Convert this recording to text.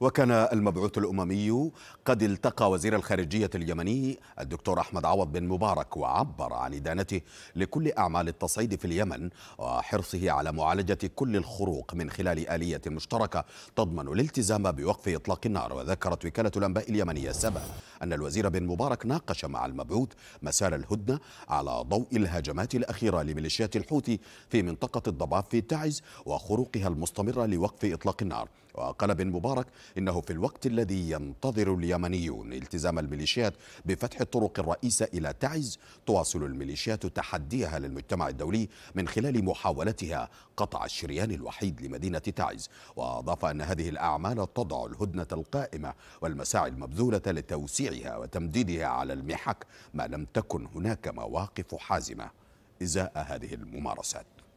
وكان المبعوث الأممي قد التقى وزير الخارجية اليمني الدكتور أحمد عوض بن مبارك وعبر عن إدانته لكل أعمال التصعيد في اليمن وحرصه على معالجة كل الخروق من خلال آلية مشتركة تضمن الالتزام بوقف إطلاق النار وذكرت وكالة الأنباء اليمنية سبا أن الوزير بن مبارك ناقش مع المبعوث مسار الهدنة على ضوء الهجمات الأخيرة لميليشيات الحوثي في منطقة الضباب في تعز وخروقها المستمرة لوقف إطلاق النار وقال بن مبارك إنه في الوقت الذي ينتظر اليمنيون التزام الميليشيات بفتح الطرق الرئيسة إلى تعز تواصل الميليشيات تحديها للمجتمع الدولي من خلال محاولتها قطع الشريان الوحيد لمدينة تعز وأضاف أن هذه الأعمال تضع الهدنة القائمة والمساعي المبذولة لتوسيعها وتمديدها على المحك ما لم تكن هناك مواقف حازمة إزاء هذه الممارسات